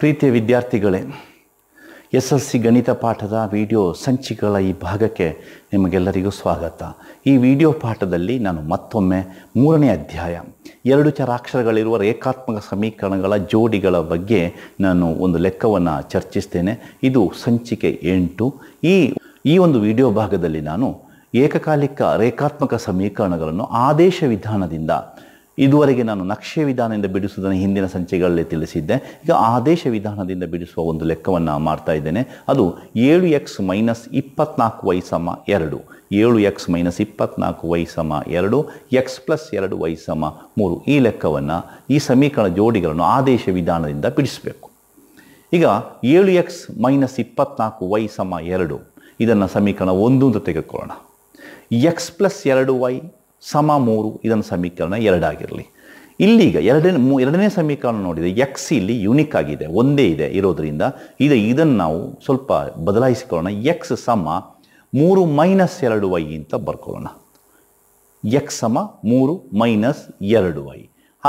ಪ್ರೀತಿಯ ವಿದ್ಯಾರ್ಥಿಗಳೇ S L C ಗಣಿತ ಪಾಠದ ವಿಡಿಯೋ ಸಂಚಿಕೆಗಳ ಈ ಭಾಗಕ್ಕೆ ನಿಮಗೆಲ್ಲರಿಗೂ ಸ್ವಾಗತ ಈ ವಿಡಿಯೋ ಪಾಠದಲ್ಲಿ ನಾನು ಮತ್ತೊಮ್ಮೆ ಮೂರನೇ ಅಧ್ಯಾಯ ಎರಡು ಚರಾಕ್ಷರಗಳಿರುವ ರೇಖಾತ್ಮಕ ಸಮೀಕರಣಗಳ ಜೋಡಿಗಳ ಬಗ್ಗೆ ನಾನು ಒಂದು ಲೆಕ್ಕವನ್ನು ಚರ್ಚಿಸ್ತೇನೆ ಇದು ಸಂಚಿಕೆ ಎಂಟು ಈ ಈ ಒಂದು ವಿಡಿಯೋ ಭಾಗದಲ್ಲಿ ನಾನು ಏಕಕಾಲಿಕ ರೇಖಾತ್ಮಕ ಸಮೀಕರಣಗಳನ್ನು ಆದೇಶ ವಿಧಾನದಿಂದ ಇದುವರೆಗೆ ನಾನು ನಕ್ಷೆ ವಿಧಾನದಿಂದ ಬಿಡಿಸುವುದನ್ನು ಹಿಂದಿನ ಸಂಚಿಗಳಲ್ಲಿ ತಿಳಿಸಿದ್ದೆ ಈಗ ಆದೇಶ ವಿಧಾನದಿಂದ ಬಿಡಿಸುವ ಒಂದು ಲೆಕ್ಕವನ್ನು ಮಾಡ್ತಾ ಇದ್ದೇನೆ ಅದು ಏಳು ಎಕ್ಸ್ ಮೈನಸ್ ಇಪ್ಪತ್ನಾಲ್ಕು ವೈ ಸಮ ಎರಡು ಏಳು ಎಕ್ಸ್ ಮೈನಸ್ ಇಪ್ಪತ್ನಾಲ್ಕು ವೈ ಸಮ ಎರಡು ಎಕ್ಸ್ ಪ್ಲಸ್ ಎರಡು ವೈ ಸಮ ಮೂರು ಈ ಲೆಕ್ಕವನ್ನು ಈ ಸಮೀಕರಣ ಜೋಡಿಗಳನ್ನು ಆದೇಶ ವಿಧಾನದಿಂದ ಬಿಡಿಸಬೇಕು ಈಗ ಏಳು ಎಕ್ಸ್ ಮೈನಸ್ ಇಪ್ಪತ್ನಾಲ್ಕು ವೈ ಸಮ ಎರಡು ಇದನ್ನು ಸಮೀಕರಣ ಒಂದು ಅಂತ ತೆಗೆದುಕೊಳ್ಳೋಣ ಎಕ್ಸ್ ಪ್ಲಸ್ ಎರಡು ವೈ ಸಮ ಮೂರು ಇದನ್ನು ಸಮೀಕರಣ ಎರಡಾಗಿರಲಿ ಇಲ್ಲಿಗ ಎರಡನೇ ಮೂ ಎರಡನೇ ಸಮೀಕರಣ ನೋಡಿದರೆ ಎಕ್ಸ್ ಇಲ್ಲಿ ಯುನಿಕ್ ಆಗಿದೆ ಒಂದೇ ಇದೆ ಇರೋದರಿಂದ ಇದು ಇದನ್ನು ನಾವು ಸ್ವಲ್ಪ ಬದಲಾಯಿಸಿಕೊಳ್ಳೋಣ ಎಕ್ಸ್ ಸಮ ಮೂರು ಮೈನಸ್ ಎರಡು ವೈ ಅಂತ ಬರ್ಕೊಳ್ಳೋಣ ಎಕ್ಸ್ ಸಮ ಮೂರು ಮೈನಸ್ ಎರಡು ವೈ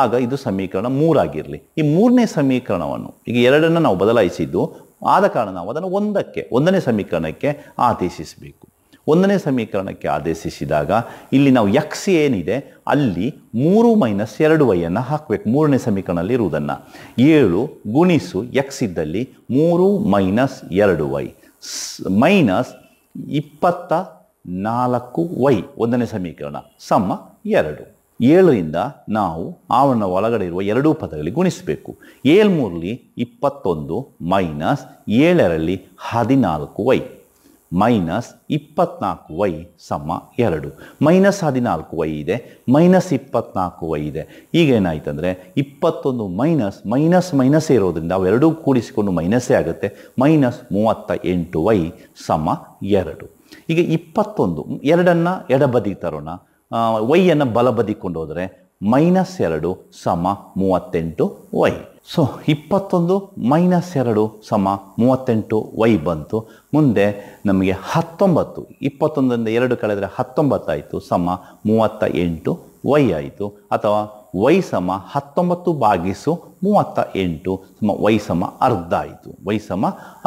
ಆಗ ಇದು ಸಮೀಕರಣ ಮೂರಾಗಿರಲಿ ಈ ಮೂರನೇ ಸಮೀಕರಣವನ್ನು ಈಗ ಎರಡನ್ನು ನಾವು ಬದಲಾಯಿಸಿದ್ದು ಆದ ಕಾರಣ ನಾವು ಅದನ್ನು ಒಂದಕ್ಕೆ ಒಂದನೇ ಸಮೀಕರಣಕ್ಕೆ ಆದೇಶಿಸಬೇಕು ಒಂದನೇ ಸಮೀಕರಣಕ್ಕೆ ಆದೇಶಿಸಿದಾಗ ಇಲ್ಲಿ ನಾವು ಎಕ್ಸ್ ಏನಿದೆ ಅಲ್ಲಿ ಮೂರು ಮೈನಸ್ ಎರಡು ವೈಯನ್ನು ಹಾಕಬೇಕು ಮೂರನೇ ಸಮೀಕರಣದಲ್ಲಿ ಇರುವುದನ್ನು ಏಳು ಗುಣಿಸು ಎಕ್ಸ್ ಇದ್ದಲ್ಲಿ ಮೂರು ಮೈನಸ್ ಎರಡು ವೈ ಮೈನಸ್ ಇಪ್ಪತ್ತ ನಾಲ್ಕು ವೈ ಒಂದನೇ ಸಮೀಕರಣ ಸಮ ಎರಡು ಏಳರಿಂದ ನಾವು ಆವರಣ ಒಳಗಡೆ ಇರುವ ಎರಡೂ ಪದಗಳಿಗೆ ಗುಣಿಸಬೇಕು ಏಳ್ಮೂರಲ್ಲಿ ಇಪ್ಪತ್ತೊಂದು ಮೈನಸ್ ಏಳರಲ್ಲಿ ಹದಿನಾಲ್ಕು ವೈ ಮೈನಸ್ ಇಪ್ಪತ್ನಾಲ್ಕು ವೈ ಸಮ ಎರಡು ಮೈನಸ್ ಹದಿನಾಲ್ಕು ವೈ ಇದೆ ಮೈನಸ್ ಇಪ್ಪತ್ನಾಲ್ಕು ವೈ ಇದೆ ಈಗ ಏನಾಯ್ತಂದರೆ ಇಪ್ಪತ್ತೊಂದು ಮೈನಸ್ ಮೈನಸ್ ಮೈನಸ್ ಇರೋದ್ರಿಂದ ಅವೆರಡೂ ಕೂಡಿಸಿಕೊಂಡು ಮೈನಸ್ಸೇ ಆಗುತ್ತೆ ಮೈನಸ್ ಮೂವತ್ತ ಎಂಟು ವೈ ಸಮ ಎರಡು ಈಗ ಇಪ್ಪತ್ತೊಂದು ಎರಡನ್ನು ಎಡಬದಿಗೆ ತರೋಣ ವೈಯನ್ನು ಬಲ ಬದಿಕೊಂಡು ಹೋದರೆ ಮೈನಸ್ ಎರಡು ಸಮ ಮೂವತ್ತೆಂಟು ವೈ ಸೊ ಇಪ್ಪತ್ತೊಂದು ಮೈನಸ್ ಎರಡು ಸಮ ಮೂವತ್ತೆಂಟು ವೈ ಬಂತು ಮುಂದೆ ನಮಗೆ ಹತ್ತೊಂಬತ್ತು ಇಪ್ಪತ್ತೊಂದರಿಂದ ಎರಡು ಕಳೆದರೆ ಹತ್ತೊಂಬತ್ತಾಯಿತು ಸಮ ಮೂವತ್ತ ಎಂಟು ವೈ ಆಯಿತು ಅಥವಾ ವೈ ಸಮ ಹತ್ತೊಂಬತ್ತು ಬಾಗಿಸು ಮೂವತ್ತ ಎಂಟು ಸಮ ವೈ ಸಮ ಅರ್ಧ ಆಯಿತು ವೈ ಸಮ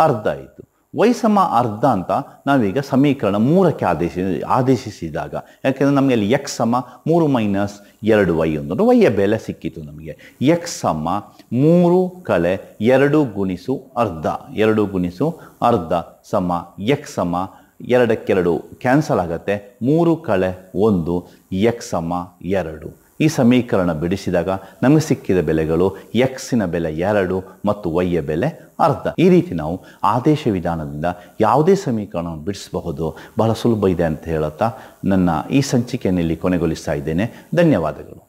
ಅರ್ಧ ಆಯಿತು ವೈ ಸಮ ಅರ್ಧ ಅಂತ ನಾವೀಗ ಸಮೀಕರಣ ಮೂರಕ್ಕೆ ಆದೇಶ ಆದೇಶಿಸಿದಾಗ ಯಾಕೆಂದರೆ ನಮಗೆ ಅಲ್ಲಿ ಎಕ್ಸ್ ಸಮ ಮೂರು ಮೈನಸ್ ಎರಡು ವೈ ಒಂದು ವೈಯ ಬೆಲೆ ಸಿಕ್ಕಿತು ನಮಗೆ ಎಕ್ಸ್ ಸಮ ಮೂರು ಕಲೆ ಎರಡು ಗುಣಿಸು ಅರ್ಧ ಎರಡು ಗುಣಿಸು ಅರ್ಧ ಸಮ ಎಕ್ಸ್ ಸಮ ಎರಡಕ್ಕೆರಡು ಕ್ಯಾನ್ಸಲ್ ಆಗುತ್ತೆ ಮೂರು ಕಳೆ ಒಂದು ಎಕ್ಸ್ ಸಮ ಎರಡು ಈ ಸಮೀಕರಣ ಬಿಡಿಸಿದಾಗ ನಮಗೆ ಸಿಕ್ಕಿದ ಬೆಲೆಗಳು ಎಕ್ಸಿನ ಬೆಲೆ ಎರಡು ಮತ್ತು ವೈಯ ಬೆಲೆ ಅರ್ಧ ಈ ರೀತಿ ನಾವು ಆದೇಶ ವಿಧಾನದಿಂದ ಯಾವುದೇ ಸಮೀಕರಣವನ್ನು ಬಿಡಿಸಬಹುದು ಬಹಳ ಸುಲಭ ಇದೆ ಅಂತ ಹೇಳುತ್ತಾ ನನ್ನ ಈ ಇಲ್ಲಿ ಕೊನೆಗೊಳಿಸ್ತಾ ಇದ್ದೇನೆ ಧನ್ಯವಾದಗಳು